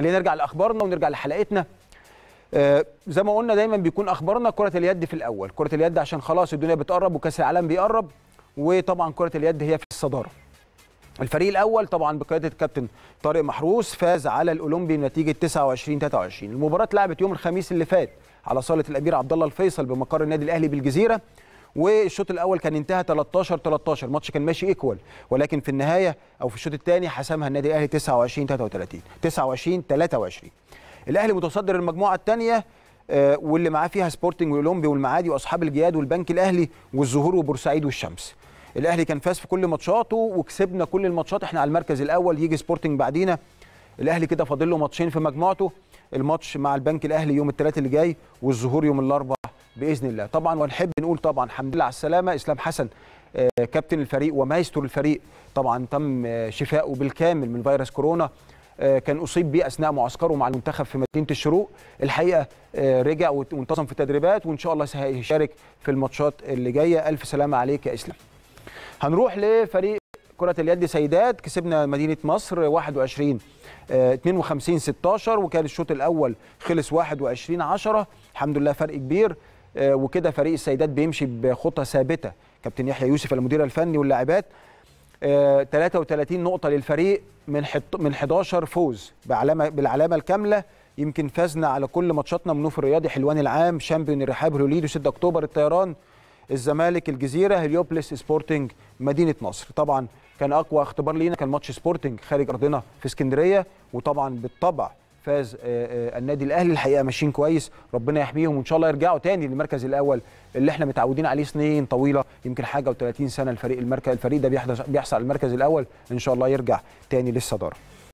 خلينا نرجع لاخبارنا ونرجع لحلقتنا آه، زي ما قلنا دايما بيكون اخبارنا كره اليد في الاول كره اليد عشان خلاص الدنيا بتقرب وكاس العالم بيقرب وطبعا كره اليد هي في الصداره الفريق الاول طبعا بقياده الكابتن طارق محروس فاز على الاولمبي بنتيجه 29 23 المباراه اتلعبت يوم الخميس اللي فات على صاله الامير عبد الله الفيصل بمقر النادي الاهلي بالجزيره والشوط الاول كان انتهى 13 13 الماتش كان ماشي ايكوال ولكن في النهايه او في الشوط الثاني حسمها النادي الاهلي 29 33 29 23 الاهلي متصدر المجموعه الثانيه آه، واللي معاه فيها سبورتنج والاولمبي والمعادي واصحاب الجياد والبنك الاهلي والزهور وبورسعيد والشمس الاهلي كان فاز في كل ماتشاته وكسبنا كل الماتشات احنا على المركز الاول يجي سبورتنج بعدينا الاهلي كده فاضل له ماتشين في مجموعته الماتش مع البنك الاهلي يوم الثلاث اللي جاي والظهور يوم الاربعاء باذن الله طبعا ونحب نقول طبعا الحمد لله على السلامه اسلام حسن آه، كابتن الفريق ومايستر الفريق طبعا تم آه، شفائه بالكامل من فيروس كورونا آه، كان اصيب بيه اثناء معسكره مع المنتخب في مدينه الشروق الحقيقه رجع وانتظم في التدريبات وان شاء الله هيشارك في الماتشات اللي جايه الف سلامه عليك يا اسلام هنروح لفريق كرة اليد سيدات كسبنا مدينة مصر 21 52 16 وكان الشوط الأول خلص 21 10 الحمد لله فرق كبير آه، وكده فريق السيدات بيمشي بخطى ثابته كابتن يحيى يوسف المدير الفني واللاعبات 33 آه، نقطه للفريق من من 11 فوز بعلامه بالعلامه الكامله يمكن فازنا على كل ماتشاتنا منوف الرياضي حلوان العام شامبيون الرحاب هوليدو 6 اكتوبر الطيران الزمالك الجزيره هليوبلس سبورتنج مدينه نصر طبعا كان اقوى اختبار لينا كان ماتش سبورتنج خارج ارضنا في اسكندريه وطبعا بالطبع فاز آه، آه، النادي الاهلي الحقيقه ماشيين كويس ربنا يحميهم وان شاء الله يرجعوا تاني للمركز الاول اللي احنا متعودين عليه سنين طويله يمكن حاجه و30 سنه الفريق المركز الفريق ده بيحصل المركز الاول ان شاء الله يرجع تاني للصداره